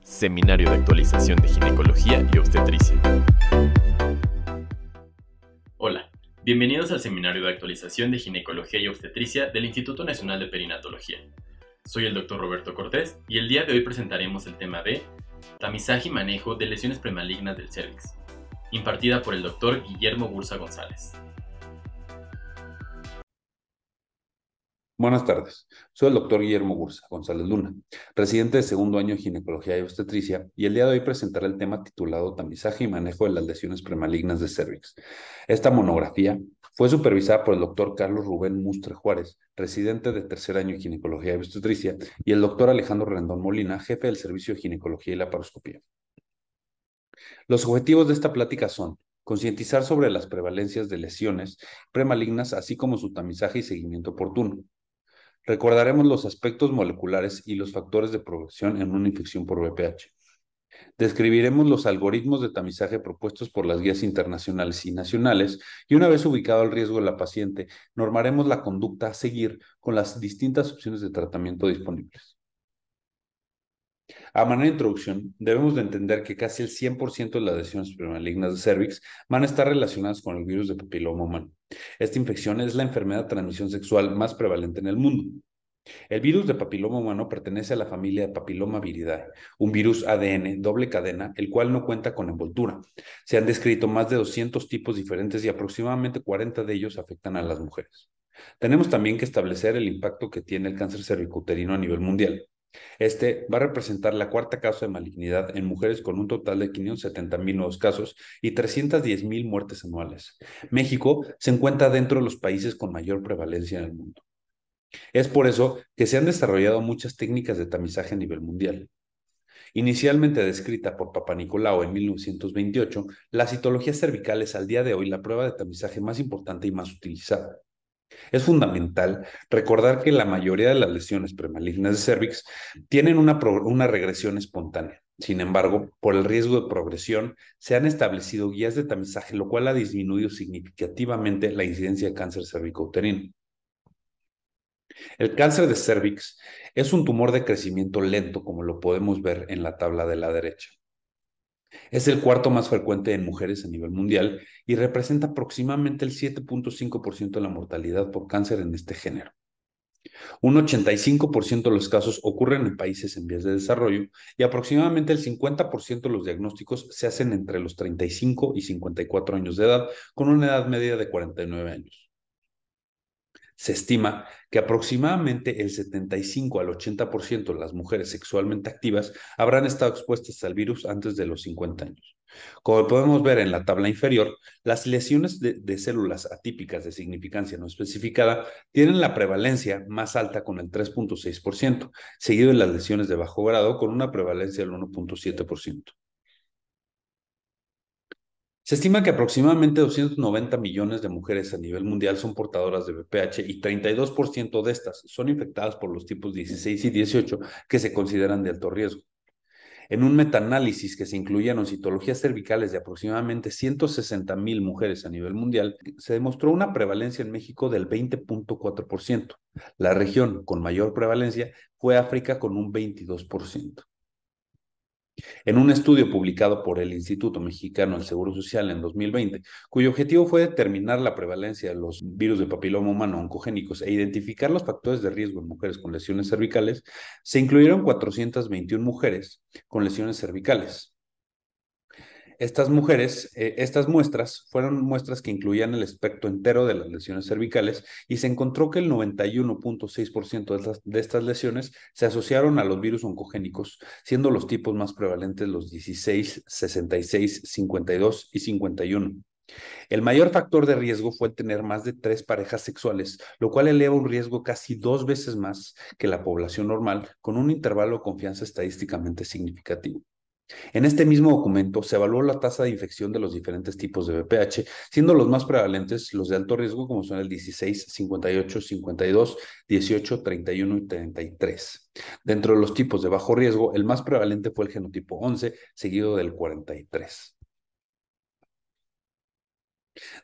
Seminario de actualización de ginecología y obstetricia. Hola, bienvenidos al Seminario de actualización de ginecología y obstetricia del Instituto Nacional de Perinatología. Soy el Dr. Roberto Cortés y el día de hoy presentaremos el tema de Tamizaje y manejo de lesiones premalignas del cervix, impartida por el Dr. Guillermo Bursa González. Buenas tardes. Soy el doctor Guillermo Gursa González Luna, residente de segundo año de ginecología y obstetricia, y el día de hoy presentaré el tema titulado Tamizaje y manejo de las lesiones premalignas de cervix. Esta monografía fue supervisada por el doctor Carlos Rubén Mustre Juárez, residente de tercer año de ginecología y obstetricia, y el doctor Alejandro Rendón Molina, jefe del servicio de ginecología y laparoscopía. Los objetivos de esta plática son concientizar sobre las prevalencias de lesiones premalignas, así como su tamizaje y seguimiento oportuno Recordaremos los aspectos moleculares y los factores de progresión en una infección por VPH. Describiremos los algoritmos de tamizaje propuestos por las guías internacionales y nacionales y una vez ubicado el riesgo de la paciente, normaremos la conducta a seguir con las distintas opciones de tratamiento disponibles. A manera de introducción, debemos de entender que casi el 100% de las lesiones premalignas de cervix van a estar relacionadas con el virus de papiloma humano. Esta infección es la enfermedad de transmisión sexual más prevalente en el mundo. El virus de papiloma humano pertenece a la familia de papiloma viridae, un virus ADN doble cadena, el cual no cuenta con envoltura. Se han descrito más de 200 tipos diferentes y aproximadamente 40 de ellos afectan a las mujeres. Tenemos también que establecer el impacto que tiene el cáncer cervicuterino a nivel mundial. Este va a representar la cuarta causa de malignidad en mujeres con un total de 570.000 nuevos casos y 310.000 muertes anuales. México se encuentra dentro de los países con mayor prevalencia en el mundo. Es por eso que se han desarrollado muchas técnicas de tamizaje a nivel mundial. Inicialmente descrita por Papa Nicolau en 1928, la citología cervical es al día de hoy la prueba de tamizaje más importante y más utilizada. Es fundamental recordar que la mayoría de las lesiones premalignas de cervix tienen una, regresión espontánea. Sin embargo, por el riesgo de progresión, se han establecido guías de tamizaje, lo cual ha disminuido significativamente la incidencia de cáncer cervicouterino. El cáncer de cervix es un tumor de crecimiento lento, como lo podemos ver en la tabla de la derecha. Es el cuarto más frecuente en mujeres a nivel mundial y representa aproximadamente el 7.5% de la mortalidad por cáncer en este género. Un 85% de los casos ocurren en países en vías de desarrollo y aproximadamente el 50% de los diagnósticos se hacen entre los 35 y 54 años de edad, con una edad media de 49 años. Se estima que aproximadamente el 75 al 80% de las mujeres sexualmente activas habrán estado expuestas al virus antes de los 50 años. Como podemos ver en la tabla inferior, las lesiones de, células atípicas de significancia no especificada tienen la prevalencia más alta con el 3.6%, seguido de las lesiones de bajo grado con una prevalencia del 1.7%. Se estima que aproximadamente 290 millones de mujeres a nivel mundial son portadoras de VPH y 32% de estas son infectadas por los tipos 16 y 18 que se consideran de alto riesgo. En un metaanálisis que se incluyeron citologías cervicales de aproximadamente 160 mil mujeres a nivel mundial, se demostró una prevalencia en México del 20.4%. La región con mayor prevalencia fue África con un 22%. En un estudio publicado por el Instituto Mexicano del Seguro Social en 2020, cuyo objetivo fue determinar la prevalencia de los virus de papiloma humano oncogénicos e identificar los factores de riesgo en mujeres con lesiones cervicales, se incluyeron 421 mujeres con lesiones cervicales estas mujeres, eh, estas muestras fueron muestras que incluían el espectro entero de las lesiones cervicales y se encontró que el 91.6% de, de estas lesiones se asociaron a los virus oncogénicos, siendo los tipos más prevalentes los 16, 66, 52 y 51. El mayor factor de riesgo fue tener más de tres parejas sexuales, lo cual eleva un riesgo casi dos veces más que la población normal, con un intervalo de confianza estadísticamente significativo. En este mismo documento se evaluó la tasa de infección de los diferentes tipos de VPH, siendo los más prevalentes los de alto riesgo como son el 16, 58, 52, 18, 31 y 33. Dentro de los tipos de bajo riesgo, el más prevalente fue el genotipo 11, seguido del 43.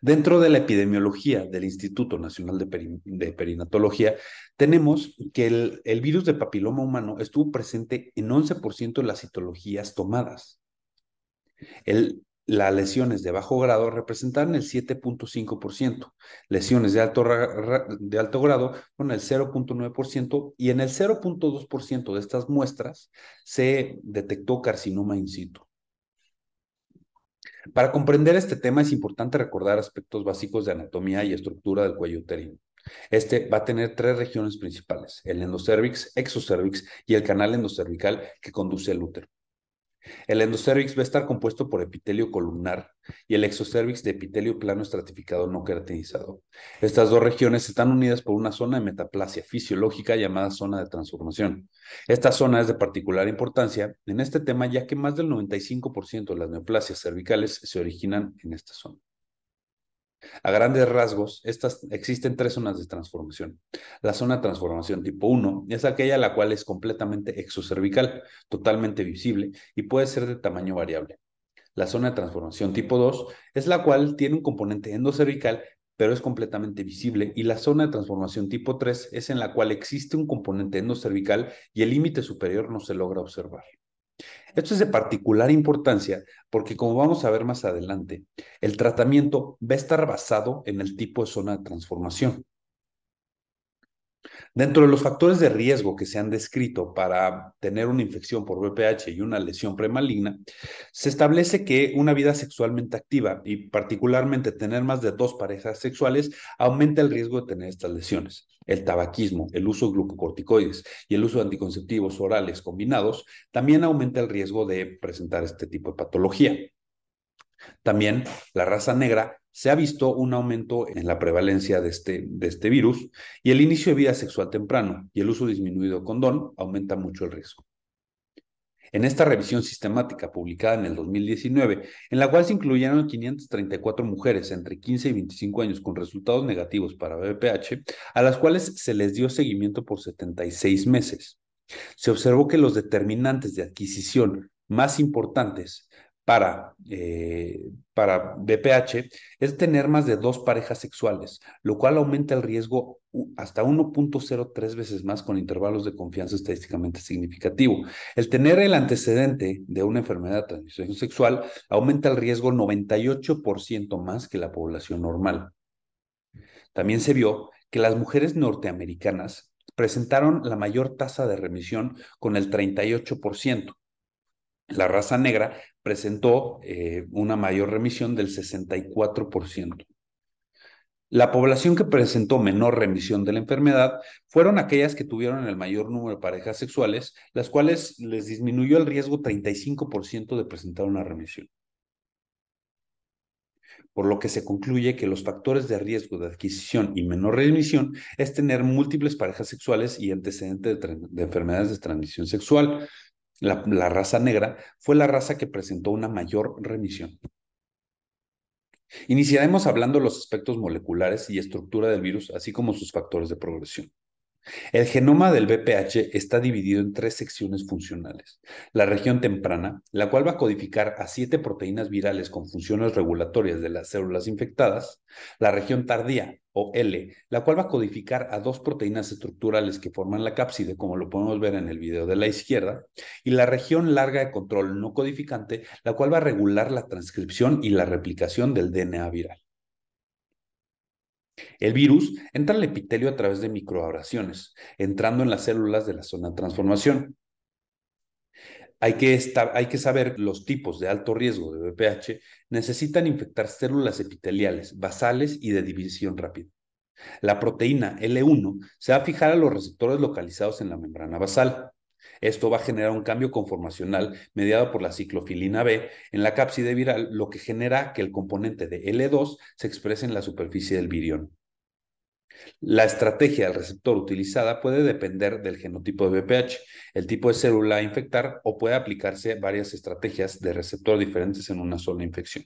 Dentro de la epidemiología del Instituto Nacional de, Perinatología, tenemos que el, virus de papiloma humano estuvo presente en 11% de las citologías tomadas. las lesiones de bajo grado representaron el 7.5%, lesiones de alto, de alto grado con el 0.9% y en el 0.2% de estas muestras se detectó carcinoma in situ. Para comprender este tema es importante recordar aspectos básicos de anatomía y estructura del cuello uterino. Este va a tener tres regiones principales, el endocervix, exocervix y el canal endocervical que conduce al útero. El endocervix va a estar compuesto por epitelio columnar y el exocervix de epitelio plano estratificado no caracterizado. Estas dos regiones están unidas por una zona de metaplasia fisiológica llamada zona de transformación. Esta zona es de particular importancia en este tema ya que más del 95% de las neoplasias cervicales se originan en esta zona. A grandes rasgos, estas, existen tres zonas de transformación. La zona de transformación tipo 1 es aquella la cual es completamente exocervical, totalmente visible y puede ser de tamaño variable. La zona de transformación tipo 2 es la cual tiene un componente endocervical, pero es completamente visible. Y la zona de transformación tipo 3 es en la cual existe un componente endocervical y el límite superior no se logra observar. Esto es de particular importancia porque, como vamos a ver más adelante, el tratamiento va a estar basado en el tipo de zona de transformación. Dentro de los factores de riesgo que se han descrito para tener una infección por VPH y una lesión premaligna, se establece que una vida sexualmente activa y particularmente tener más de dos parejas sexuales aumenta el riesgo de tener estas lesiones el tabaquismo, el uso de glucocorticoides y el uso de anticonceptivos orales combinados, también aumenta el riesgo de presentar este tipo de patología. También la raza negra se ha visto un aumento en la prevalencia de este, de este virus y el inicio de vida sexual temprano y el uso disminuido con condón aumenta mucho el riesgo en esta revisión sistemática publicada en el 2019, en la cual se incluyeron 534 mujeres entre 15 y 25 años con resultados negativos para BPH, a las cuales se les dio seguimiento por 76 meses. Se observó que los determinantes de adquisición más importantes para, eh, para BPH es tener más de dos parejas sexuales, lo cual aumenta el riesgo hasta 1.03 veces más con intervalos de confianza estadísticamente significativo. El tener el antecedente de una enfermedad de transmisión sexual aumenta el riesgo 98% más que la población normal. También se vio que las mujeres norteamericanas presentaron la mayor tasa de remisión con el 38%, la raza negra presentó eh, una mayor remisión del 64%. La población que presentó menor remisión de la enfermedad fueron aquellas que tuvieron el mayor número de parejas sexuales, las cuales les disminuyó el riesgo 35% de presentar una remisión. Por lo que se concluye que los factores de riesgo de adquisición y menor remisión es tener múltiples parejas sexuales y antecedentes de enfermedades de transmisión sexual, la, raza negra, fue la raza que presentó una mayor remisión. Iniciaremos hablando de los aspectos moleculares y estructura del virus, así como sus factores de progresión. El genoma del BPH está dividido en tres secciones funcionales. La región temprana, la cual va a codificar a siete proteínas virales con funciones regulatorias de las células infectadas. La región tardía, o L, la cual va a codificar a dos proteínas estructurales que forman la cápside, como lo podemos ver en el video de la izquierda. Y la región larga de control no codificante, la cual va a regular la transcripción y la replicación del DNA viral. El virus entra al epitelio a través de microabrasiones, entrando en las células de la zona de transformación. Hay que, saber hay que saber los tipos de alto riesgo de VPH necesitan infectar células epiteliales, basales y de división rápida. La proteína L1 se va a fijar a los receptores localizados en la membrana basal. Esto va a generar un cambio conformacional mediado por la ciclofilina B en la cápside viral, lo que genera que el componente de L2 se exprese en la superficie del virión. La estrategia del receptor utilizada puede depender del genotipo de BPH, el tipo de célula a infectar o puede aplicarse varias estrategias de receptor diferentes en una sola infección.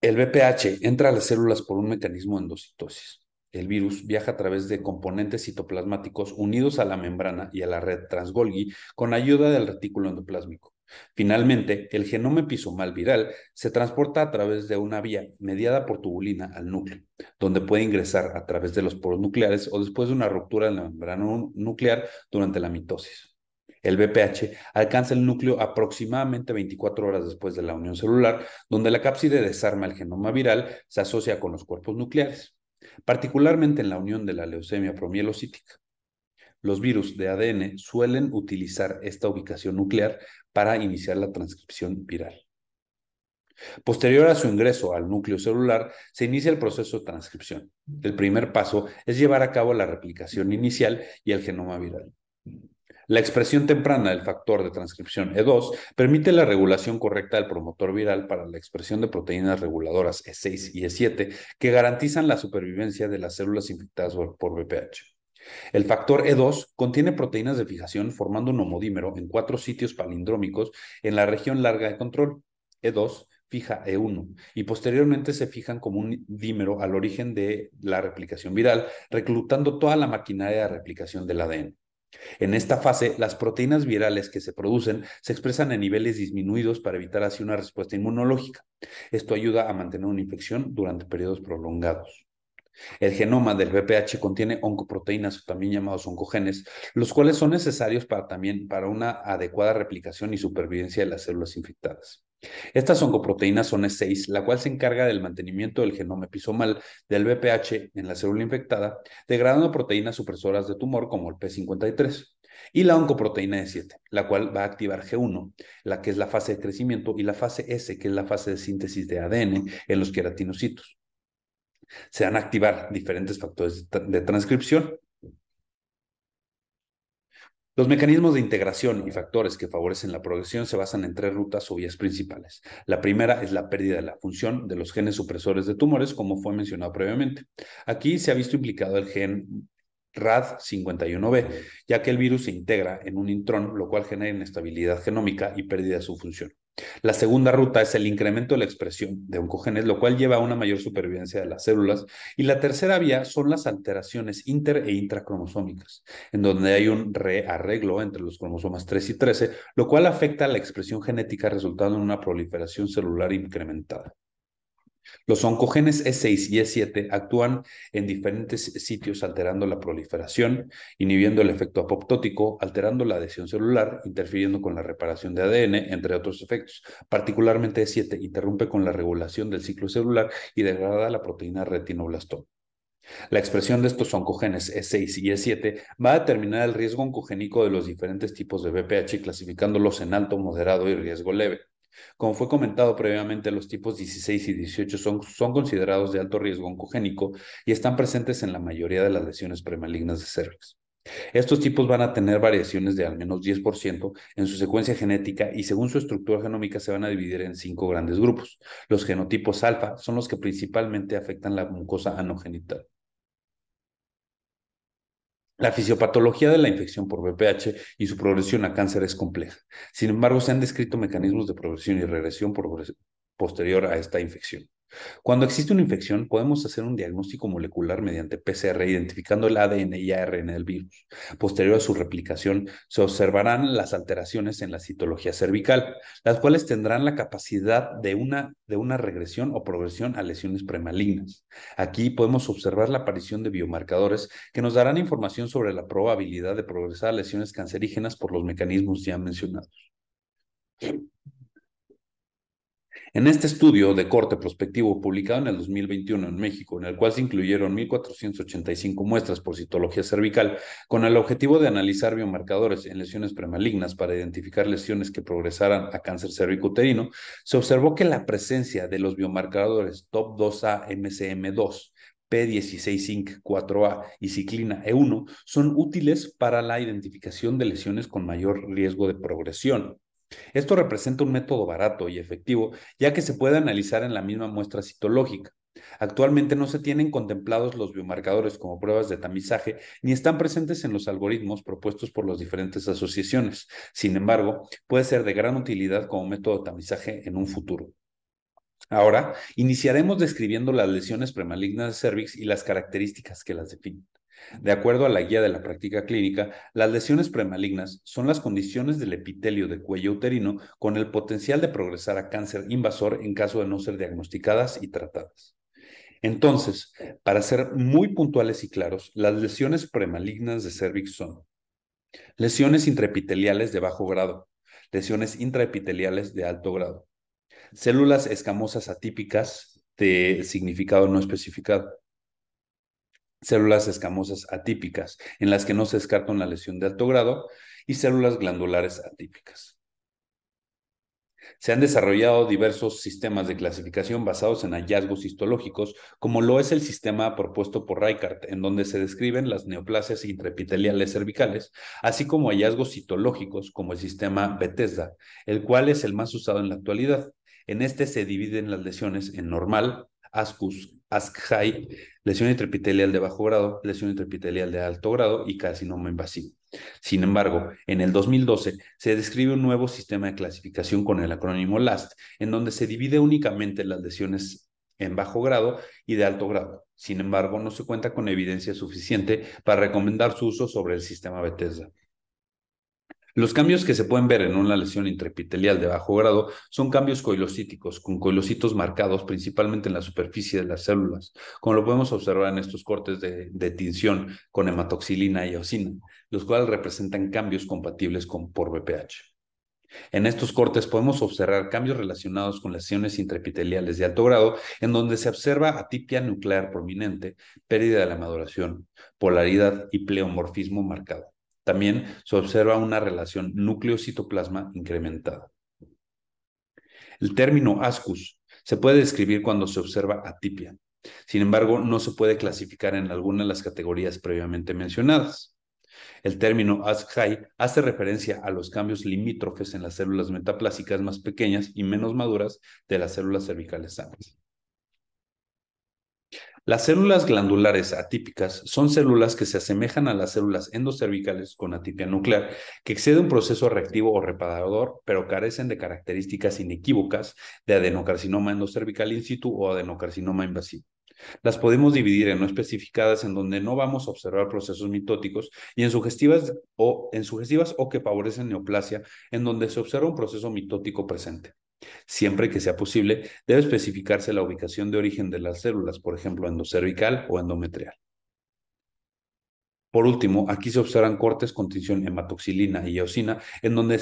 El BPH entra a las células por un mecanismo de endocitosis el virus viaja a través de componentes citoplasmáticos unidos a la membrana y a la red transgolgi con ayuda del retículo endoplásmico. Finalmente, el genoma episomal viral se transporta a través de una vía mediada por tubulina al núcleo, donde puede ingresar a través de los poros nucleares o después de una ruptura de la membrana nuclear durante la mitosis. El BPH alcanza el núcleo aproximadamente 24 horas después de la unión celular, donde la cápside desarma el genoma viral, se asocia con los cuerpos nucleares particularmente en la unión de la leucemia promielocítica. Los virus de ADN suelen utilizar esta ubicación nuclear para iniciar la transcripción viral. Posterior a su ingreso al núcleo celular, se inicia el proceso de transcripción. El primer paso es llevar a cabo la replicación inicial y el genoma viral. La expresión temprana del factor de transcripción E2 permite la regulación correcta del promotor viral para la expresión de proteínas reguladoras E6 y E7 que garantizan la supervivencia de las células infectadas por VPH. El factor E2 contiene proteínas de fijación formando un homodímero en cuatro sitios palindrómicos en la región larga de control. E2 fija E1 y posteriormente se fijan como un dímero al origen de la replicación viral, reclutando toda la maquinaria de replicación del ADN. En esta fase, las proteínas virales que se producen se expresan a niveles disminuidos para evitar así una respuesta inmunológica. Esto ayuda a mantener una infección durante periodos prolongados. El genoma del BPH contiene oncoproteínas también llamados oncogenes, los cuales son necesarios también para una adecuada replicación y supervivencia de las células infectadas. Estas oncoproteínas son E6, la cual se encarga del mantenimiento del genoma episomal del BPH en la célula infectada, degradando proteínas supresoras de tumor como el P53. Y la oncoproteína E7, la cual va a activar G1, la que es la fase de crecimiento, y la fase S, que es la fase de síntesis de ADN en los queratinocitos. Se van a activar diferentes factores de transcripción los mecanismos de integración y factores que favorecen la progresión se basan en tres rutas o vías principales. La primera es la pérdida de la función de los genes supresores de tumores, como fue mencionado previamente. Aquí se ha visto implicado el gen RAD51B, ya que el virus se integra en un intrón, lo cual genera inestabilidad genómica y pérdida de su función. La segunda ruta es el incremento de la expresión de oncogenes, lo cual lleva a una mayor supervivencia de las células. Y la tercera vía son las alteraciones inter e intracromosómicas, en donde hay un rearreglo entre los cromosomas 3 y 13, lo cual afecta a la expresión genética resultando en una proliferación celular incrementada. Los oncogenes E6 y E7 actúan en diferentes sitios alterando la proliferación, inhibiendo el efecto apoptótico, alterando la adhesión celular, interfiriendo con la reparación de ADN, entre otros efectos. Particularmente E7 interrumpe con la regulación del ciclo celular y degrada la proteína retinoblastoma. La expresión de estos oncogenes E6 y E7 va a determinar el riesgo oncogénico de los diferentes tipos de BPH clasificándolos en alto, moderado y riesgo leve. Como fue comentado previamente, los tipos 16 y 18 son, considerados de alto riesgo oncogénico y están presentes en la mayoría de las lesiones premalignas de cervix. Estos tipos van a tener variaciones de al menos 10% en su secuencia genética y según su estructura genómica se van a dividir en cinco grandes grupos. Los genotipos alfa son los que principalmente afectan la mucosa anogenital. La fisiopatología de la infección por VPH y su progresión a cáncer es compleja. Sin embargo, se han descrito mecanismos de progresión y regresión posterior a esta infección. Cuando existe una infección, podemos hacer un diagnóstico molecular mediante PCR identificando el ADN y ARN del virus. Posterior a su replicación, se observarán las alteraciones en la citología cervical, las cuales tendrán la capacidad de una, de una regresión o progresión a lesiones premalignas. Aquí podemos observar la aparición de biomarcadores que nos darán información sobre la probabilidad de progresar a lesiones cancerígenas por los mecanismos ya mencionados. En este estudio de corte prospectivo publicado en el 2021 en México, en el cual se incluyeron 1.485 muestras por citología cervical, con el objetivo de analizar biomarcadores en lesiones premalignas para identificar lesiones que progresaran a cáncer uterino, se observó que la presencia de los biomarcadores TOP2A MCM2 P16-INC 4A y ciclina E1 son útiles para la identificación de lesiones con mayor riesgo de progresión. Esto representa un método barato y efectivo, ya que se puede analizar en la misma muestra citológica. Actualmente no se tienen contemplados los biomarcadores como pruebas de tamizaje ni están presentes en los algoritmos propuestos por las diferentes asociaciones. Sin embargo, puede ser de gran utilidad como método de tamizaje en un futuro. Ahora, iniciaremos describiendo las lesiones premalignas de cervix y las características que las definen. De acuerdo a la guía de la práctica clínica, las lesiones premalignas son las condiciones del epitelio de cuello uterino con el potencial de progresar a cáncer invasor en caso de no ser diagnosticadas y tratadas. Entonces, para ser muy puntuales y claros, las lesiones premalignas de cervix son lesiones intraepiteliales de bajo grado, lesiones intraepiteliales de alto grado, células escamosas atípicas de significado no especificado, células escamosas atípicas, en las que no se descarta una lesión de alto grado, y células glandulares atípicas. Se han desarrollado diversos sistemas de clasificación basados en hallazgos histológicos, como lo es el sistema propuesto por Reichardt, en donde se describen las neoplasias intraepiteliales cervicales, así como hallazgos citológicos como el sistema Bethesda, el cual es el más usado en la actualidad. En este se dividen las lesiones en normal, ascus, ascai, lesión intraepitelial de bajo grado, lesión intraepitelial de alto grado y carcinoma invasivo. Sin embargo, en el 2012 se describe un nuevo sistema de clasificación con el acrónimo LAST, en donde se divide únicamente las lesiones en bajo grado y de alto grado. Sin embargo, no se cuenta con evidencia suficiente para recomendar su uso sobre el sistema Bethesda. Los cambios que se pueden ver en una lesión intraepitelial de bajo grado son cambios coilocíticos, con coilocitos marcados principalmente en la superficie de las células, como lo podemos observar en estos cortes de, tinción con hematoxilina y eosina, los cuales representan cambios compatibles con por VPH. En estos cortes podemos observar cambios relacionados con lesiones intraepiteliales de alto grado, en donde se observa atipia nuclear prominente, pérdida de la maduración, polaridad y pleomorfismo marcado. También se observa una relación núcleo-citoplasma incrementada. El término ascus se puede describir cuando se observa atipia. Sin embargo, no se puede clasificar en alguna de las categorías previamente mencionadas. El término asc hace referencia a los cambios limítrofes en las células metaplásicas más pequeñas y menos maduras de las células cervicales sanas. Las células glandulares atípicas son células que se asemejan a las células endocervicales con atipia nuclear, que excede un proceso reactivo o reparador, pero carecen de características inequívocas de adenocarcinoma endocervical in situ o adenocarcinoma invasivo. Las podemos dividir en no especificadas en donde no vamos a observar procesos mitóticos y en sugestivas o, en sugestivas o que favorecen neoplasia en donde se observa un proceso mitótico presente. Siempre que sea posible, debe especificarse la ubicación de origen de las células, por ejemplo, endocervical o endometrial. Por último, aquí se observan cortes con tinción hematoxilina y eosina, en donde,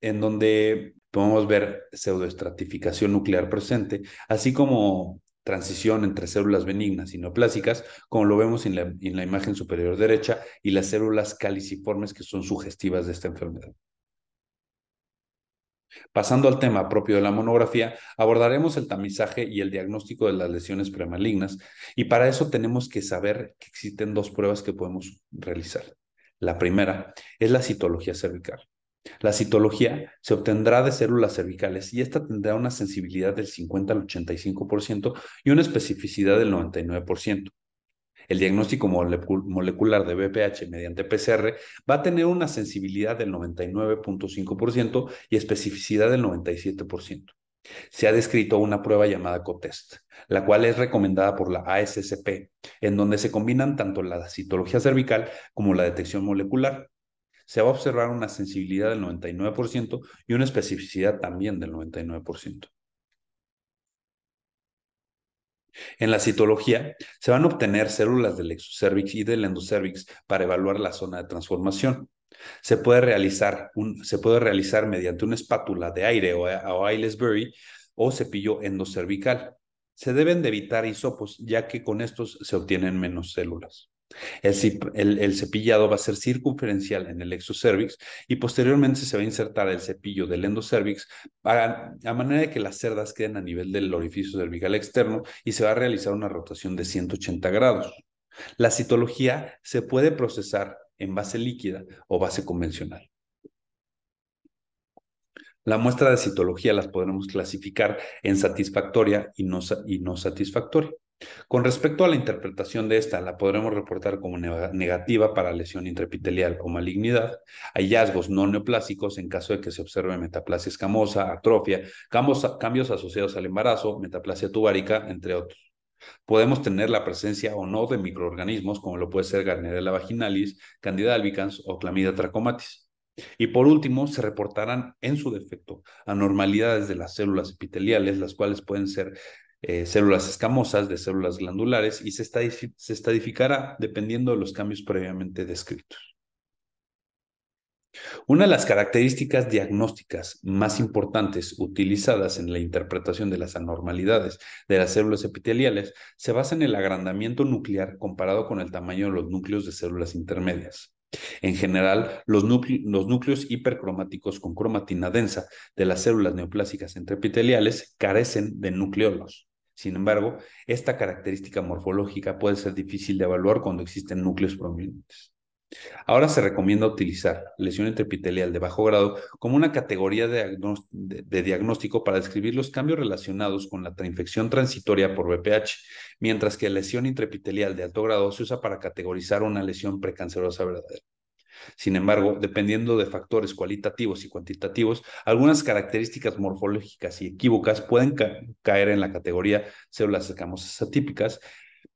en donde podemos ver pseudoestratificación nuclear presente, así como transición entre células benignas y neoplásicas, como lo vemos en la, en la imagen superior derecha, y las células caliciformes que son sugestivas de esta enfermedad. Pasando al tema propio de la monografía, abordaremos el tamizaje y el diagnóstico de las lesiones premalignas y para eso tenemos que saber que existen dos pruebas que podemos realizar. La primera es la citología cervical. La citología se obtendrá de células cervicales y esta tendrá una sensibilidad del 50 al 85% y una especificidad del 99% el diagnóstico molecular de BPH mediante PCR va a tener una sensibilidad del 99.5% y especificidad del 97%. Se ha descrito una prueba llamada COTEST, la cual es recomendada por la ASCP, en donde se combinan tanto la citología cervical como la detección molecular. Se va a observar una sensibilidad del 99% y una especificidad también del 99%. En la citología se van a obtener células del exocervix y del endocervix para evaluar la zona de transformación. Se puede realizar, mediante una espátula de aire o, o o cepillo endocervical. Se deben de evitar hisopos, ya que con estos se obtienen menos células. El, cepillado va a ser circunferencial en el exocervix y posteriormente se va a insertar el cepillo del endocervix a manera de que las cerdas queden a nivel del orificio cervical externo y se va a realizar una rotación de 180 grados. La citología se puede procesar en base líquida o base convencional. La muestra de citología las podremos clasificar en satisfactoria y no satisfactoria. Con respecto a la interpretación de esta, la podremos reportar como negativa para lesión intraepitelial o malignidad, hallazgos no neoplásicos en caso de que se observe metaplasia escamosa, atrofia, cambios asociados al embarazo, metaplasia tubárica, entre otros. Podemos tener la presencia o no de microorganismos como lo puede ser Gardnerella vaginalis, Candida albicans o Clamida trachomatis. Y por último, se reportarán en su defecto anormalidades de las células epiteliales, las cuales pueden ser eh, células escamosas, de células glandulares, y se, estadificará dependiendo de los cambios previamente descritos. Una de las características diagnósticas más importantes utilizadas en la interpretación de las anormalidades de las células epiteliales se basa en el agrandamiento nuclear comparado con el tamaño de los núcleos de células intermedias. En general, los, núcleos hipercromáticos con cromatina densa de las células neoplásicas entre epiteliales carecen de nucleolos. Sin embargo, esta característica morfológica puede ser difícil de evaluar cuando existen núcleos prominentes. Ahora se recomienda utilizar lesión intraepitelial de bajo grado como una categoría de, diagnóstico para describir los cambios relacionados con la infección transitoria por BPH, mientras que lesión intraepitelial de alto grado se usa para categorizar una lesión precancerosa verdadera. Sin embargo, dependiendo de factores cualitativos y cuantitativos, algunas características morfológicas y equívocas pueden caer en la categoría células escamosas atípicas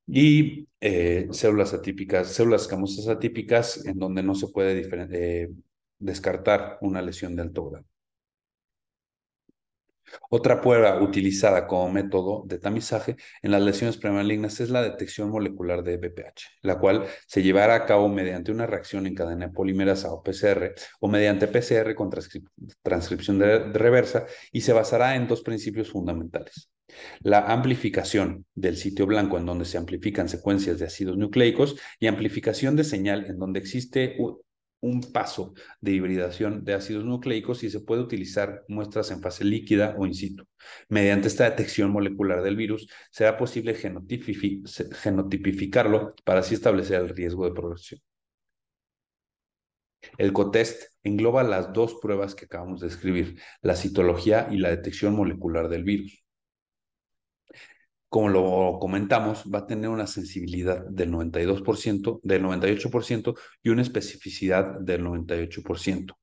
y eh, células atípicas, células escamosas atípicas en donde no se puede eh, descartar una lesión de alto grado. Otra prueba utilizada como método de tamizaje en las lesiones premalignas es la detección molecular de BPH, la cual se llevará a cabo mediante una reacción en cadena de polimerasa o PCR o mediante PCR con transcripción de reversa y se basará en dos principios fundamentales. La amplificación del sitio blanco en donde se amplifican secuencias de ácidos nucleicos y amplificación de señal en donde existe un paso de hibridación de ácidos nucleicos y se puede utilizar muestras en fase líquida o in situ. Mediante esta detección molecular del virus, será posible genotipificarlo para así establecer el riesgo de progresión. El COTEST engloba las dos pruebas que acabamos de describir, la citología y la detección molecular del virus como lo comentamos, va a tener una sensibilidad del 92%, del 98% y una especificidad del 98%.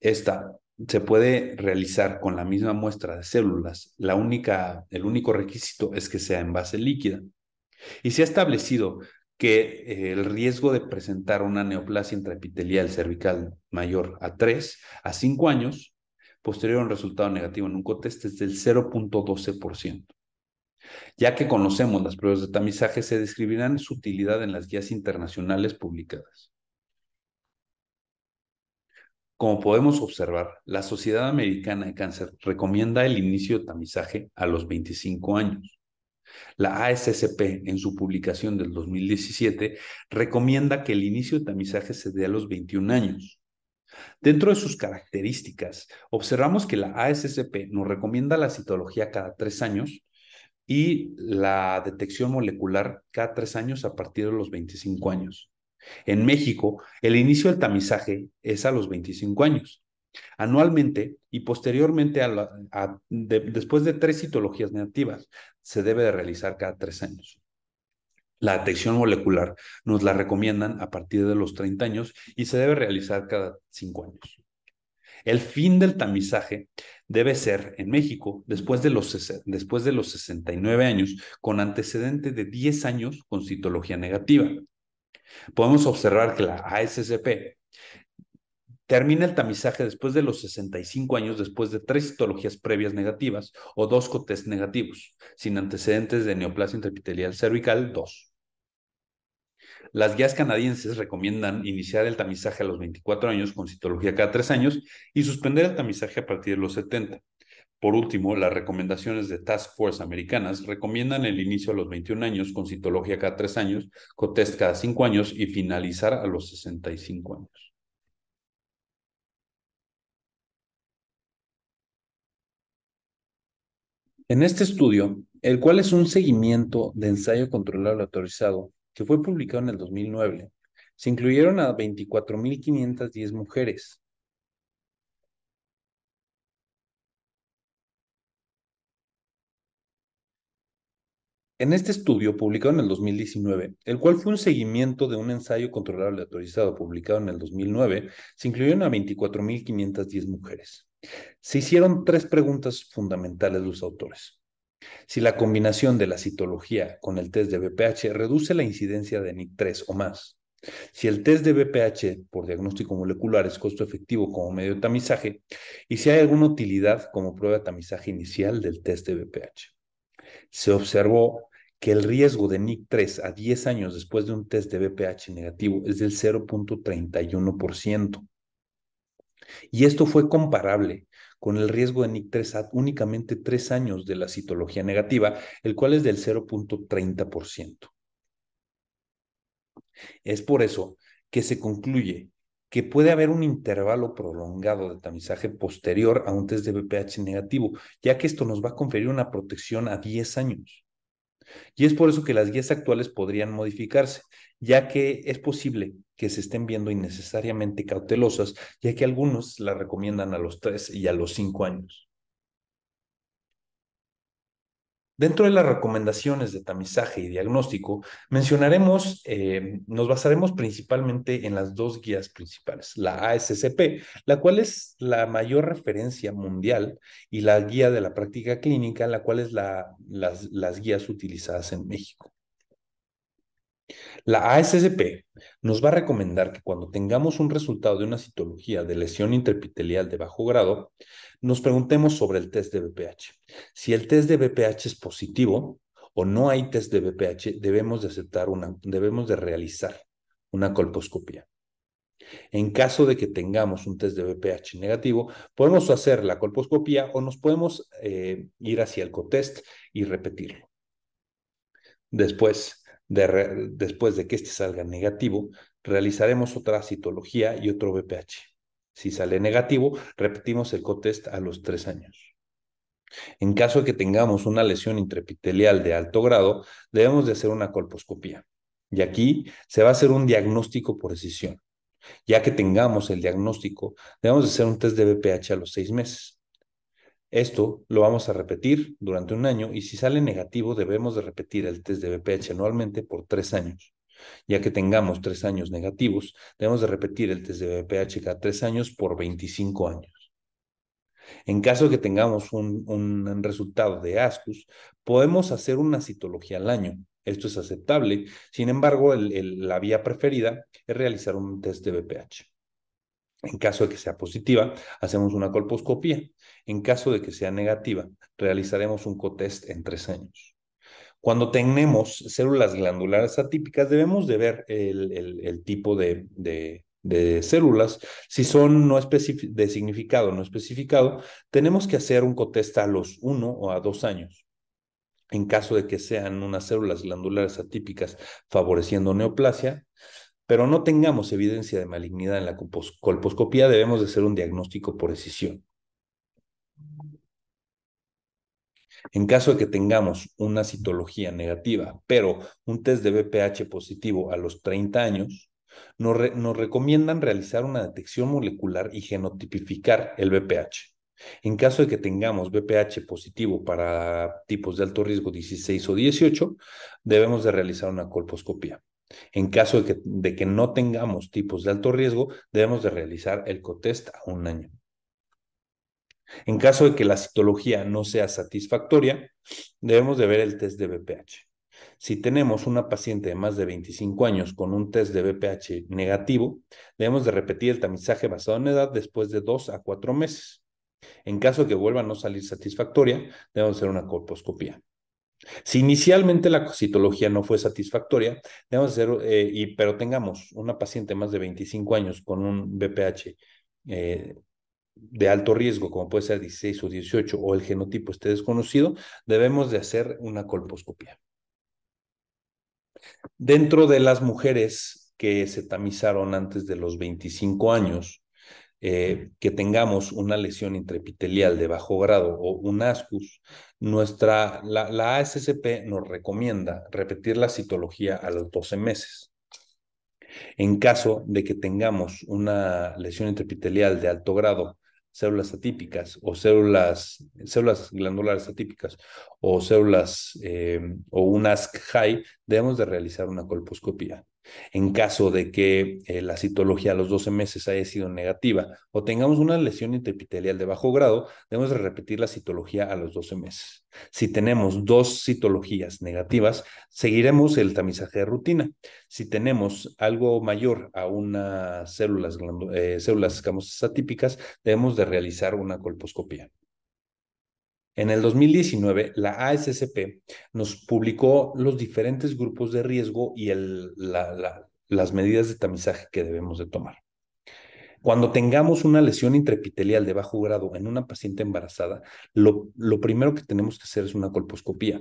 Esta se puede realizar con la misma muestra de células. La única, el único requisito es que sea en base líquida. Y se ha establecido que eh, el riesgo de presentar una neoplasia intraepitelial cervical mayor a 3 a 5 años posterior a un resultado negativo en un coteste es del 0.12%. Ya que conocemos las pruebas de tamizaje, se describirán su utilidad en las guías internacionales publicadas. Como podemos observar, la Sociedad Americana de Cáncer recomienda el inicio de tamizaje a los 25 años. La ASCP, en su publicación del 2017, recomienda que el inicio de tamizaje se dé a los 21 años. Dentro de sus características, observamos que la ASCP nos recomienda la citología cada tres años y la detección molecular cada tres años a partir de los 25 años. En México, el inicio del tamizaje es a los 25 años. Anualmente y posteriormente, después de tres citologías negativas, se debe de realizar cada tres años. La detección molecular nos la recomiendan a partir de los 30 años y se debe realizar cada 5 años. El fin del tamizaje debe ser en México después de los, después de los 69 años con antecedente de 10 años con citología negativa. Podemos observar que la ASCP termina el tamizaje después de los 65 años, después de tres citologías previas negativas o dos Cotes negativos, sin antecedentes de neoplasia intraepitelial cervical 2. Las guías canadienses recomiendan iniciar el tamizaje a los 24 años con citología cada 3 años y suspender el tamizaje a partir de los 70. Por último, las recomendaciones de Task Force americanas recomiendan el inicio a los 21 años con citología cada 3 años, con cada 5 años y finalizar a los 65 años. En este estudio, el cual es un seguimiento de ensayo controlado autorizado, que fue publicado en el 2009, se incluyeron a 24.510 mujeres. En este estudio, publicado en el 2019, el cual fue un seguimiento de un ensayo controlable autorizado publicado en el 2009, se incluyeron a 24.510 mujeres. Se hicieron tres preguntas fundamentales los autores. Si la combinación de la citología con el test de BPH reduce la incidencia de NIC3 o más, si el test de BPH por diagnóstico molecular es costo efectivo como medio de tamizaje y si hay alguna utilidad como prueba de tamizaje inicial del test de BPH. Se observó que el riesgo de NIC3 a 10 años después de un test de BPH negativo es del 0.31%. Y esto fue comparable con el riesgo de NIC3 ad únicamente tres años de la citología negativa, el cual es del 0.30%. Es por eso que se concluye que puede haber un intervalo prolongado de tamizaje posterior a un test de BPH negativo, ya que esto nos va a conferir una protección a 10 años. Y es por eso que las guías actuales podrían modificarse, ya que es posible que se estén viendo innecesariamente cautelosas, ya que algunos la recomiendan a los tres y a los cinco años. Dentro de las recomendaciones de tamizaje y diagnóstico, mencionaremos, eh, nos basaremos principalmente en las dos guías principales, la ASCP, la cual es la mayor referencia mundial, y la guía de la práctica clínica, la cual es las guías utilizadas en México. La ASCP nos va a recomendar que cuando tengamos un resultado de una citología de lesión intraepitelial de bajo grado, nos preguntemos sobre el test de BPH. Si el test de BPH es positivo o no hay test de BPH, debemos de aceptar una, debemos de realizar una colposcopía. En caso de que tengamos un test de BPH negativo, podemos hacer la colposcopía o nos podemos eh, ir hacia el cotest y repetirlo. Después, después de que este salga negativo, realizaremos otra citología y otro BPH. Si sale negativo, repetimos el cotest a los tres años. En caso de que tengamos una lesión intraepitelial de alto grado, debemos de hacer una colposcopía. Y aquí se va a hacer un diagnóstico por decisión. Ya que tengamos el diagnóstico, debemos de hacer un test de BPH a los seis meses. Esto lo vamos a repetir durante un año y si sale negativo debemos de repetir el test de BPH anualmente por tres años. Ya que tengamos tres años negativos, debemos de repetir el test de BPH cada tres años por 25 años. En caso de que tengamos un, resultado de ASCUS, podemos hacer una citología al año. Esto es aceptable. Sin embargo, la vía preferida es realizar un test de BPH. En caso de que sea positiva, hacemos una colposcopía. En caso de que sea negativa, realizaremos un cotest en tres años. Cuando tenemos células glandulares atípicas, debemos de ver el, tipo de, células. Si son no de significado no especificado, tenemos que hacer un cotest a los uno o a dos años. En caso de que sean unas células glandulares atípicas favoreciendo neoplasia, pero no tengamos evidencia de malignidad en la colposcopía, debemos de hacer un diagnóstico por decisión. En caso de que tengamos una citología negativa, pero un test de BPH positivo a los 30 años, nos, recomiendan realizar una detección molecular y genotipificar el BPH. En caso de que tengamos BPH positivo para tipos de alto riesgo 16 o 18, debemos de realizar una colposcopía. En caso de que, no tengamos tipos de alto riesgo, debemos de realizar el cotest a un año. En caso de que la citología no sea satisfactoria, debemos de ver el test de BPH. Si tenemos una paciente de más de 25 años con un test de BPH negativo, debemos de repetir el tamizaje basado en edad después de 2 a 4 meses. En caso de que vuelva a no salir satisfactoria, debemos hacer una colposcopía. Si inicialmente la citología no fue satisfactoria, debemos hacer, eh, y, pero tengamos una paciente más de 25 años con un BPH eh, de alto riesgo, como puede ser 16 o 18, o el genotipo esté desconocido, debemos de hacer una colposcopia. Dentro de las mujeres que se tamizaron antes de los 25 años, eh, que tengamos una lesión intraepitelial de bajo grado o un ascus, nuestra, la, ASCP nos recomienda repetir la citología a los 12 meses. En caso de que tengamos una lesión intraepitelial de alto grado, células atípicas o células, células glandulares atípicas o células eh, o un ASC-high, debemos de realizar una colposcopía. En caso de que eh, la citología a los 12 meses haya sido negativa o tengamos una lesión intraepitelial de bajo grado, debemos de repetir la citología a los 12 meses. Si tenemos dos citologías negativas, seguiremos el tamizaje de rutina. Si tenemos algo mayor a unas células, eh, atípicas, debemos de realizar una colposcopía. En el 2019, la ASCP nos publicó los diferentes grupos de riesgo y las medidas de tamizaje que debemos de tomar. Cuando tengamos una lesión intraepitelial de bajo grado en una paciente embarazada, lo, primero que tenemos que hacer es una colposcopía.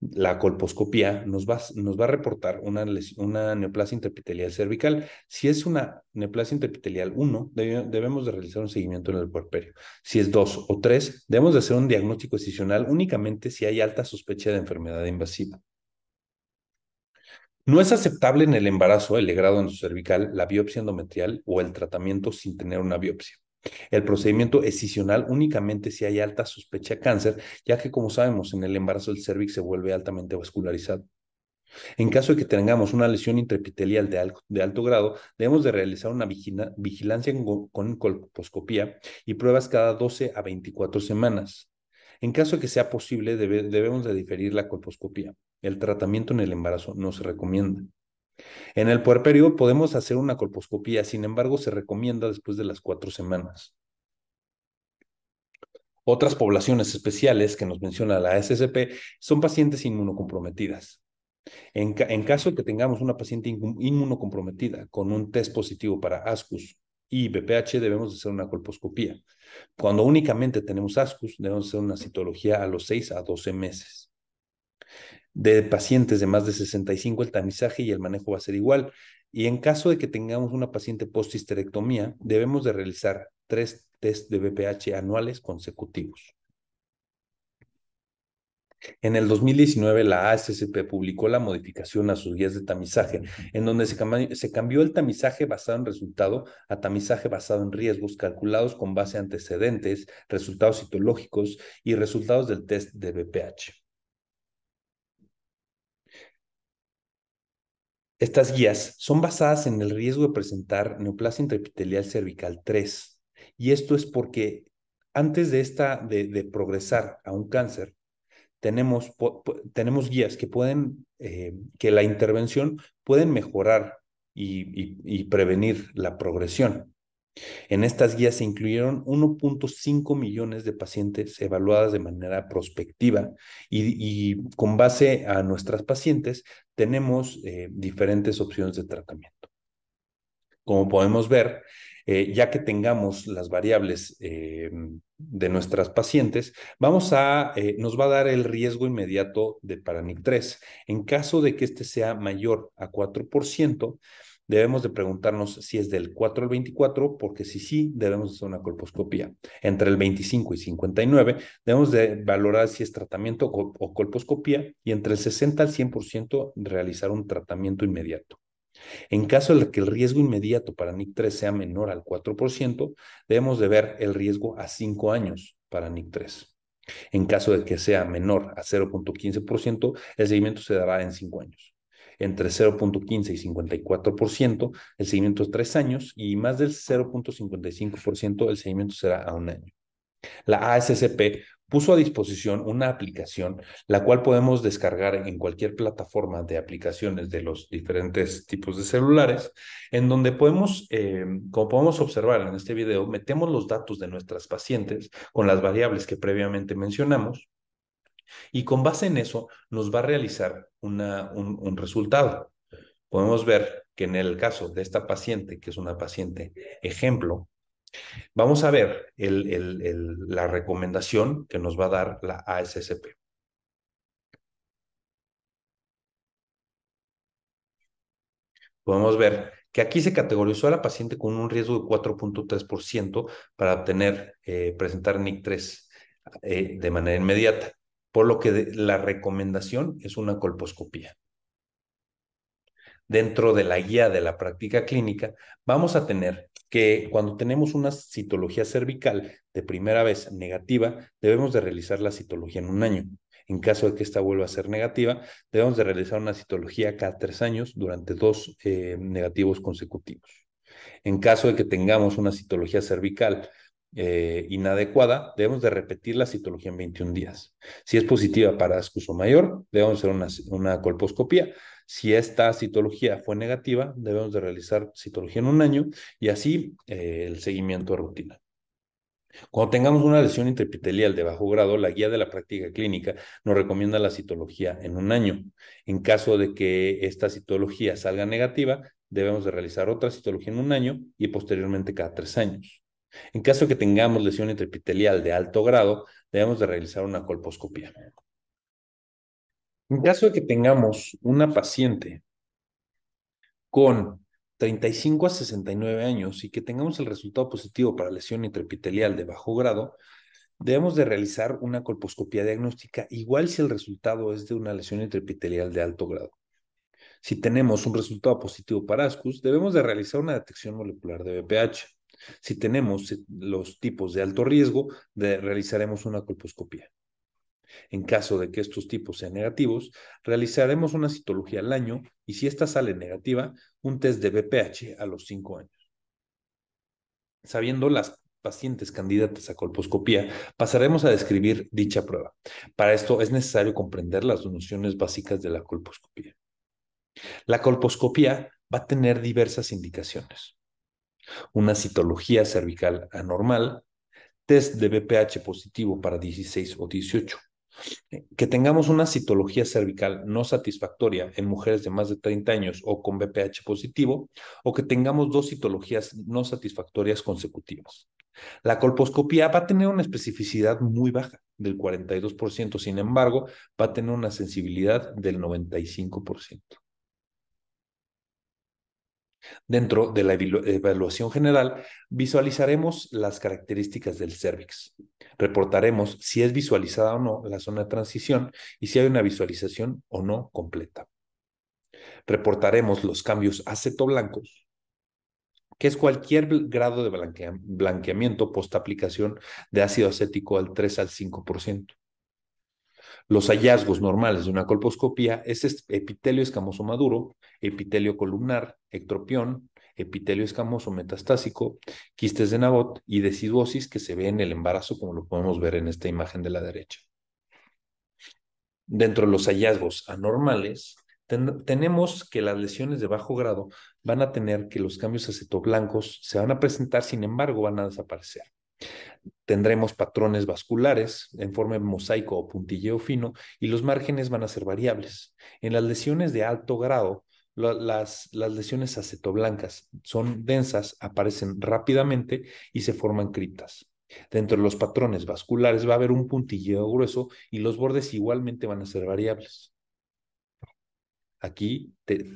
La colposcopía nos va, a reportar una, neoplasia intraepitelial cervical. Si es una neoplasia intraepitelial 1, debemos de realizar un seguimiento en el puerperio. Si es 2 o 3, debemos de hacer un diagnóstico excisional únicamente si hay alta sospecha de enfermedad invasiva. No es aceptable en el embarazo el legrado endocervical, la biopsia endometrial o el tratamiento sin tener una biopsia. El procedimiento excisional únicamente si hay alta sospecha de cáncer, ya que como sabemos en el embarazo el cervix se vuelve altamente vascularizado. En caso de que tengamos una lesión intraepitelial de, alto, grado, debemos de realizar una vigilancia con, con colposcopía y pruebas cada 12 a 24 semanas. En caso de que sea posible, debemos de diferir la colposcopía. El tratamiento en el embarazo no se recomienda. En el puerperio podemos hacer una colposcopía, sin embargo, se recomienda después de las cuatro semanas. Otras poblaciones especiales que nos menciona la SSP son pacientes inmunocomprometidas. En, caso de que tengamos una paciente inmunocomprometida con un test positivo para ASCUS y BPH debemos hacer una colposcopía. Cuando únicamente tenemos ascus, debemos hacer una citología a los 6 a 12 meses. De pacientes de más de 65, el tamizaje y el manejo va a ser igual. Y en caso de que tengamos una paciente post-histerectomía, debemos de realizar tres test de BPH anuales consecutivos. En el 2019, la ASCP publicó la modificación a sus guías de tamizaje, en donde se, cambió el tamizaje basado en resultado a tamizaje basado en riesgos calculados con base antecedentes, resultados citológicos y resultados del test de BPH. Estas guías son basadas en el riesgo de presentar neoplasia intraepitelial cervical 3, y esto es porque antes de esta de progresar a un cáncer, tenemos, guías que pueden, eh, que la intervención pueden mejorar y, prevenir la progresión. En estas guías se incluyeron 1.5 millones de pacientes evaluadas de manera prospectiva y, con base a nuestras pacientes tenemos eh, diferentes opciones de tratamiento. Como podemos ver, eh, ya que tengamos las variables de nuestras pacientes, vamos a, eh, nos va a dar el riesgo inmediato de Paranic-3. En caso de que este sea mayor a 4%, debemos de preguntarnos si es del 4 al 24, porque si sí, debemos hacer una colposcopía. Entre el 25 y 59, debemos de valorar si es tratamiento o colposcopía, y entre el 60 al 100%, realizar un tratamiento inmediato. En caso de que el riesgo inmediato para NIC3 sea menor al 4%, debemos de ver el riesgo a 5 años para NIC3. En caso de que sea menor a 0.15%, el seguimiento se dará en 5 años. Entre 0.15 y 54%, el seguimiento es 3 años y más del 0.55%, el seguimiento será a un año. La ASCP puso a disposición una aplicación, la cual podemos descargar en cualquier plataforma de aplicaciones de los diferentes tipos de celulares, en donde podemos, eh, como podemos observar en este video, metemos los datos de nuestras pacientes con las variables que previamente mencionamos y con base en eso nos va a realizar una, un resultado. Podemos ver que en el caso de esta paciente, que es una paciente ejemplo, Vamos a ver la recomendación que nos va a dar la ASSP. Podemos ver que aquí se categorizó a la paciente con un riesgo de 4.3% para obtener, eh, presentar NIC3 eh, de manera inmediata, por lo que la recomendación es una colposcopía dentro de la guía de la práctica clínica, vamos a tener que cuando tenemos una citología cervical de primera vez negativa, debemos de realizar la citología en un año. En caso de que esta vuelva a ser negativa, debemos de realizar una citología cada tres años durante dos eh, negativos consecutivos. En caso de que tengamos una citología cervical eh, inadecuada, debemos de repetir la citología en 21 días. Si es positiva para ascuso mayor, debemos hacer una, una colposcopía. Si esta citología fue negativa, debemos de realizar citología en un año y así eh, el seguimiento de rutina. Cuando tengamos una lesión intraepitelial de bajo grado, la guía de la práctica clínica nos recomienda la citología en un año. En caso de que esta citología salga negativa, debemos de realizar otra citología en un año y posteriormente cada tres años. En caso de que tengamos lesión intraepitelial de alto grado, debemos de realizar una colposcopía. En caso de que tengamos una paciente con 35 a 69 años y que tengamos el resultado positivo para lesión intraepitelial de bajo grado, debemos de realizar una colposcopía diagnóstica igual si el resultado es de una lesión intraepitelial de alto grado. Si tenemos un resultado positivo para ASCUS, debemos de realizar una detección molecular de BPH. Si tenemos los tipos de alto riesgo, realizaremos una colposcopía. En caso de que estos tipos sean negativos, realizaremos una citología al año y si esta sale negativa, un test de BPH a los 5 años. Sabiendo las pacientes candidatas a colposcopía, pasaremos a describir dicha prueba. Para esto es necesario comprender las nociones básicas de la colposcopía. La colposcopía va a tener diversas indicaciones. Una citología cervical anormal, test de BPH positivo para 16 o 18 que tengamos una citología cervical no satisfactoria en mujeres de más de 30 años o con BPH positivo, o que tengamos dos citologías no satisfactorias consecutivas. La colposcopía va a tener una especificidad muy baja del 42%, sin embargo, va a tener una sensibilidad del 95%. Dentro de la evaluación general, visualizaremos las características del cérvix, Reportaremos si es visualizada o no la zona de transición y si hay una visualización o no completa. Reportaremos los cambios acetoblancos, que es cualquier grado de blanqueamiento post aplicación de ácido acético al 3 al 5%. Los hallazgos normales de una colposcopía es epitelio escamoso maduro, epitelio columnar, ectropión, epitelio escamoso metastásico, quistes de Nabot y deciduosis que se ve en el embarazo, como lo podemos ver en esta imagen de la derecha. Dentro de los hallazgos anormales, tenemos que las lesiones de bajo grado van a tener que los cambios acetoblancos se van a presentar, sin embargo, van a desaparecer tendremos patrones vasculares en forma de mosaico o puntilleo fino y los márgenes van a ser variables. En las lesiones de alto grado, las, lesiones acetoblancas son densas, aparecen rápidamente y se forman criptas. Dentro de los patrones vasculares va a haber un puntilleo grueso y los bordes igualmente van a ser variables. Aquí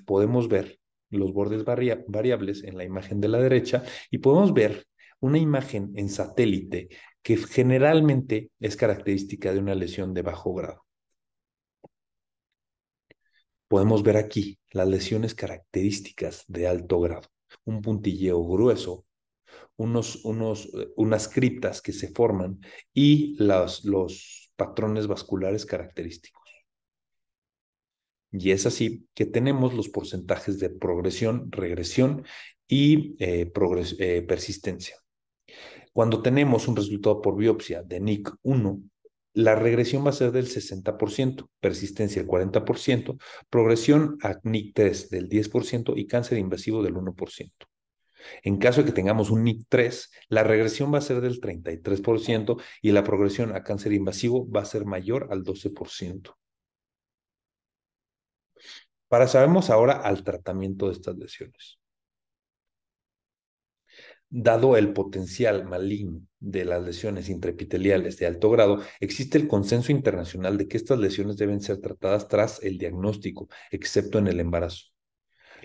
podemos ver los bordes variables en la imagen de la derecha y podemos ver una imagen en satélite que generalmente es característica de una lesión de bajo grado. Podemos ver aquí las lesiones características de alto grado. Un puntilleo grueso, unos, unos, eh, unas criptas que se forman y las, los patrones vasculares característicos. Y es así que tenemos los porcentajes de progresión, regresión y eh, eh, persistencia. Cuando tenemos un resultado por biopsia de NIC1, la regresión va a ser del 60%, persistencia del 40%, progresión a NIC3 del 10% y cáncer invasivo del 1%. En caso de que tengamos un NIC3, la regresión va a ser del 33% y la progresión a cáncer invasivo va a ser mayor al 12%. Para sabemos ahora al tratamiento de estas lesiones. Dado el potencial maligno de las lesiones intraepiteliales de alto grado, existe el consenso internacional de que estas lesiones deben ser tratadas tras el diagnóstico, excepto en el embarazo.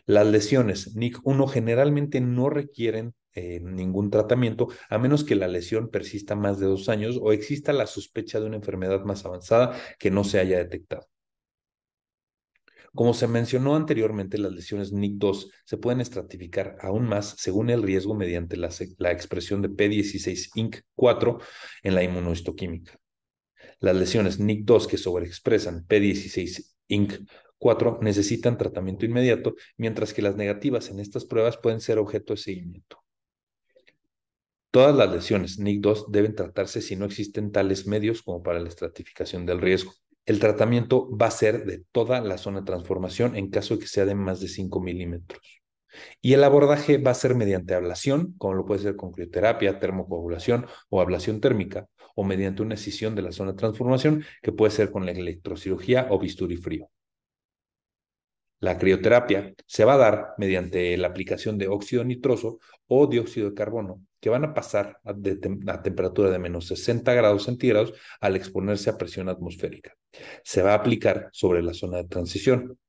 Las lesiones NIC1 generalmente no requieren eh, ningún tratamiento a menos que la lesión persista más de dos años o exista la sospecha de una enfermedad más avanzada que no se haya detectado. Como se mencionó anteriormente, las lesiones NIC2 se pueden estratificar aún más según el riesgo mediante la, expresión de P16-INC4 en la inmunohistoquímica. Las lesiones NIC2 que sobreexpresan P16-INC4 necesitan tratamiento inmediato, mientras que las negativas en estas pruebas pueden ser objeto de seguimiento. Todas las lesiones NIC2 deben tratarse si no existen tales medios como para la estratificación del riesgo el tratamiento va a ser de toda la zona de transformación en caso de que sea de más de 5 milímetros. Y el abordaje va a ser mediante ablación, como lo puede ser con crioterapia, termocoagulación o ablación térmica, o mediante una escisión de la zona de transformación, que puede ser con la electrocirugía o bisturí frío. La crioterapia se va a dar mediante la aplicación de óxido nitroso o dióxido de carbono, que van a pasar a, temperatura de menos 60 grados centígrados al exponerse a presión atmosférica. Se va a aplicar sobre la zona de transición.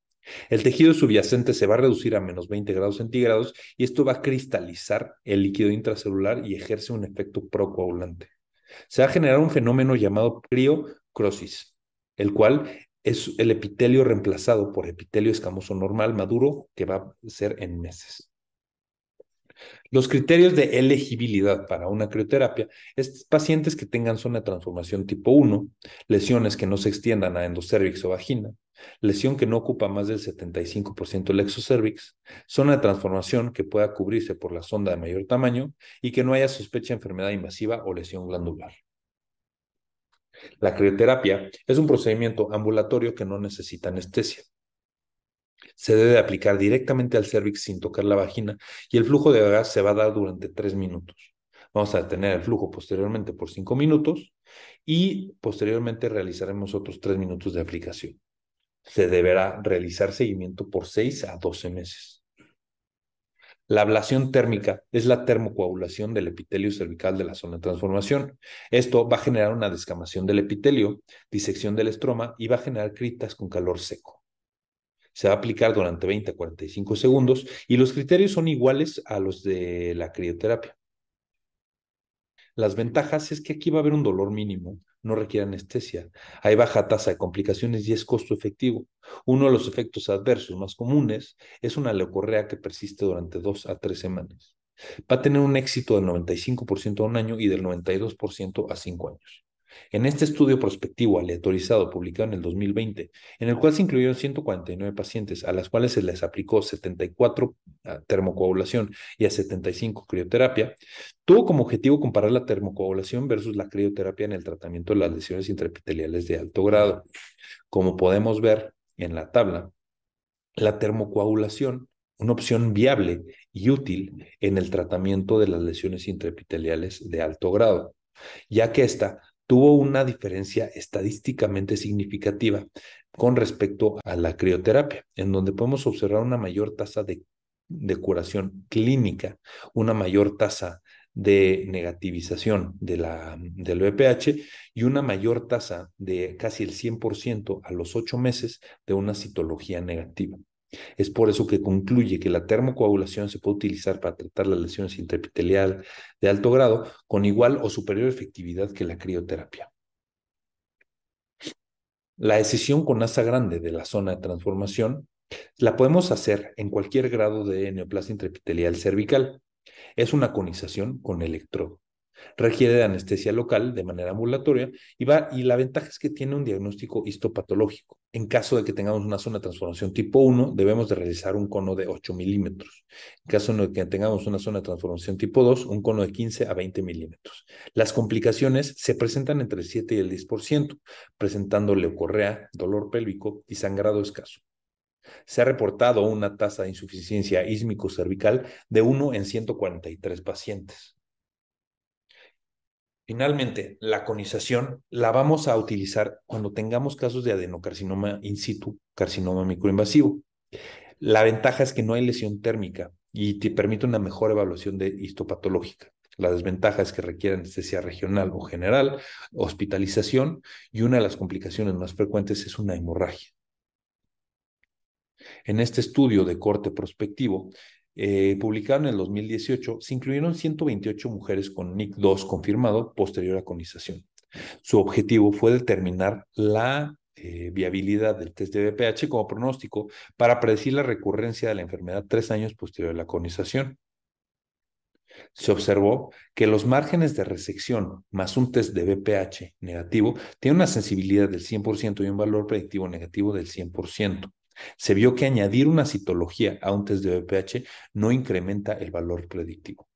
El tejido subyacente se va a reducir a menos 20 grados centígrados y esto va a cristalizar el líquido intracelular y ejerce un efecto procoagulante. Se va a generar un fenómeno llamado criocrosis, el cual es el epitelio reemplazado por epitelio escamoso normal maduro que va a ser en meses. Los criterios de elegibilidad para una crioterapia es pacientes que tengan zona de transformación tipo 1, lesiones que no se extiendan a endocervix o vagina, lesión que no ocupa más del 75% del exocervix, zona de transformación que pueda cubrirse por la sonda de mayor tamaño y que no haya sospecha de enfermedad invasiva o lesión glandular. La crioterapia es un procedimiento ambulatorio que no necesita anestesia. Se debe aplicar directamente al cervix sin tocar la vagina y el flujo de gas se va a dar durante tres minutos. Vamos a detener el flujo posteriormente por cinco minutos y posteriormente realizaremos otros tres minutos de aplicación. Se deberá realizar seguimiento por seis a 12 meses. La ablación térmica es la termocoagulación del epitelio cervical de la zona de transformación. Esto va a generar una descamación del epitelio, disección del estroma y va a generar critas con calor seco. Se va a aplicar durante 20 a 45 segundos y los criterios son iguales a los de la crioterapia. Las ventajas es que aquí va a haber un dolor mínimo, no requiere anestesia. Hay baja tasa de complicaciones y es costo efectivo. Uno de los efectos adversos más comunes es una leucorrea que persiste durante dos a tres semanas. Va a tener un éxito del 95% a un año y del 92% a cinco años. En este estudio prospectivo aleatorizado publicado en el 2020, en el cual se incluyeron 149 pacientes a las cuales se les aplicó 74 termocoagulación y a 75 crioterapia, tuvo como objetivo comparar la termocoagulación versus la crioterapia en el tratamiento de las lesiones intraepiteliales de alto grado. Como podemos ver en la tabla, la termocoagulación una opción viable y útil en el tratamiento de las lesiones intraepiteliales de alto grado, ya que esta tuvo una diferencia estadísticamente significativa con respecto a la crioterapia, en donde podemos observar una mayor tasa de, curación clínica, una mayor tasa de negativización del VPH y una mayor tasa de casi el 100% a los ocho meses de una citología negativa. Es por eso que concluye que la termocoagulación se puede utilizar para tratar las lesiones intraepitelial de alto grado con igual o superior efectividad que la crioterapia. La escisión con asa grande de la zona de transformación la podemos hacer en cualquier grado de neoplasia intraepitelial cervical. Es una conización con electrodo. Requiere de anestesia local de manera ambulatoria y, la ventaja es que tiene un diagnóstico histopatológico. En caso de que tengamos una zona de transformación tipo 1, debemos de realizar un cono de 8 milímetros. En caso de que tengamos una zona de transformación tipo 2, un cono de 15 a 20 milímetros. Las complicaciones se presentan entre el 7 y el 10%, presentando leucorrea, dolor pélvico y sangrado escaso. Se ha reportado una tasa de insuficiencia ismico cervical de 1 en 143 pacientes. Finalmente, la conización la vamos a utilizar cuando tengamos casos de adenocarcinoma in situ, carcinoma microinvasivo. La ventaja es que no hay lesión térmica y te permite una mejor evaluación de histopatológica. La desventaja es que requiere anestesia regional o general, hospitalización y una de las complicaciones más frecuentes es una hemorragia. En este estudio de corte prospectivo eh, publicado en el 2018, se incluyeron 128 mujeres con NIC2 confirmado posterior a conización. Su objetivo fue determinar la eh, viabilidad del test de BPH como pronóstico para predecir la recurrencia de la enfermedad tres años posterior a la conización. Se observó que los márgenes de resección más un test de BPH negativo tienen una sensibilidad del 100% y un valor predictivo negativo del 100%. Se vio que añadir una citología a un test de VPH no incrementa el valor predictivo.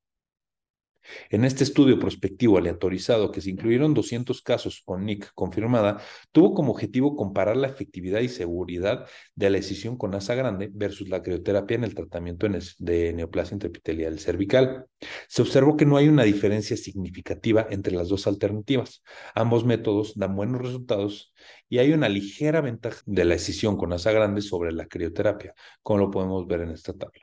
En este estudio prospectivo aleatorizado, que se incluyeron 200 casos con NIC confirmada, tuvo como objetivo comparar la efectividad y seguridad de la escisión con asa grande versus la crioterapia en el tratamiento de neoplasia intraepitelial cervical. Se observó que no hay una diferencia significativa entre las dos alternativas. Ambos métodos dan buenos resultados y hay una ligera ventaja de la escisión con asa grande sobre la crioterapia, como lo podemos ver en esta tabla.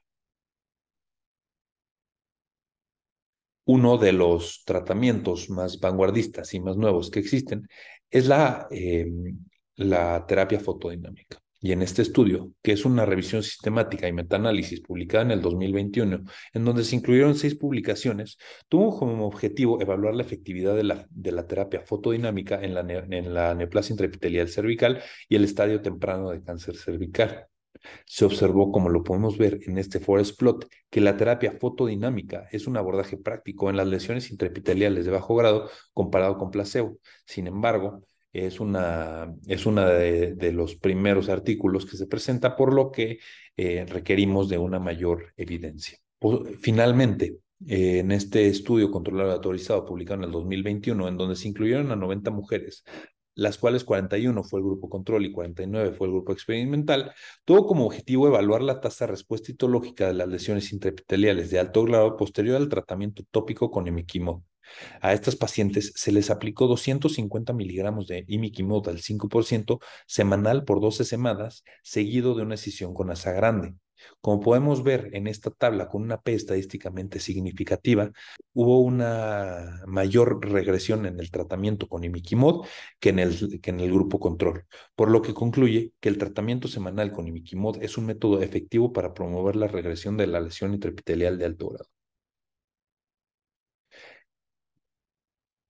uno de los tratamientos más vanguardistas y más nuevos que existen es em, la, terapia fotodinámica. Y en este estudio, que es una revisión sistemática y metaanálisis publicada en el 2021, en donde se incluyeron seis publicaciones, tuvo como objetivo evaluar la efectividad de la, terapia fotodinámica en la, en la neoplasia intraepitelial cervical y el estadio temprano de cáncer cervical. Se observó, como lo podemos ver en este forest plot, que la terapia fotodinámica es un abordaje práctico en las lesiones intraepiteliales de bajo grado comparado con placebo. Sin embargo, es una, es una de, los primeros artículos que se presenta, por lo que eh, requerimos de una mayor evidencia. Pues, finalmente, eh, en este estudio controlado autorizado publicado en el 2021, en donde se incluyeron a 90 mujeres, las cuales 41 fue el grupo control y 49 fue el grupo experimental, tuvo como objetivo evaluar la tasa de respuesta itológica de las lesiones intraepiteliales de alto grado posterior al tratamiento tópico con imiquimod. A estas pacientes se les aplicó 250 miligramos de imiquimod al 5% semanal por 12 semanas, seguido de una escisión con asa grande. Como podemos ver en esta tabla, con una P estadísticamente significativa, hubo una mayor regresión en el tratamiento con imiquimod que en el, en el grupo control, por lo que concluye que el tratamiento semanal con imiquimod es un método efectivo para promover la regresión de la lesión intraepitelial de alto grado.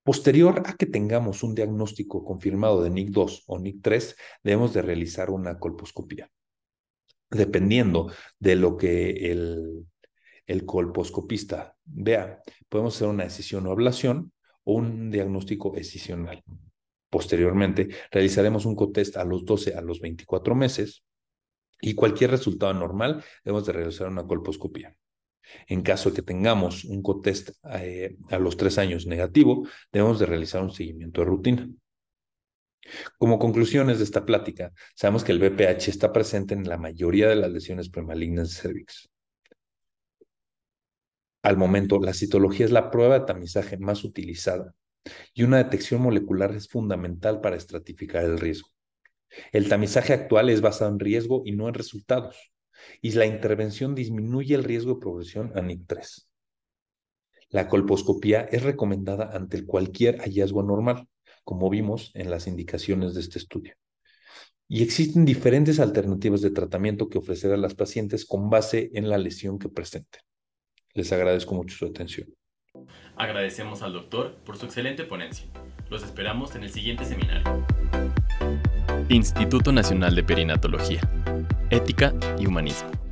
Posterior a que tengamos un diagnóstico confirmado de NIC2 o NIC3, debemos de realizar una colposcopía dependiendo de lo que el, colposcopista vea, podemos hacer una decisión o ablación o un diagnóstico excisional. Posteriormente, realizaremos un cotest a los 12 a los 24 meses y cualquier resultado normal debemos de realizar una colposcopía. En caso de que tengamos un cotest eh, a los tres años negativo, debemos de realizar un seguimiento de rutina. Como conclusiones de esta plática, sabemos que el BPH está presente en la mayoría de las lesiones premalignas de cervix. Al momento, la citología es la prueba de tamizaje más utilizada y una detección molecular es fundamental para estratificar el riesgo. El tamizaje actual es basado en riesgo y no en resultados, y la intervención disminuye el riesgo de progresión a NIC3. La colposcopía es recomendada ante cualquier hallazgo anormal como vimos en las indicaciones de este estudio. Y existen diferentes alternativas de tratamiento que ofrecer a las pacientes con base en la lesión que presenten. Les agradezco mucho su atención. Agradecemos al doctor por su excelente ponencia. Los esperamos en el siguiente seminario. Instituto Nacional de Perinatología. Ética y Humanismo.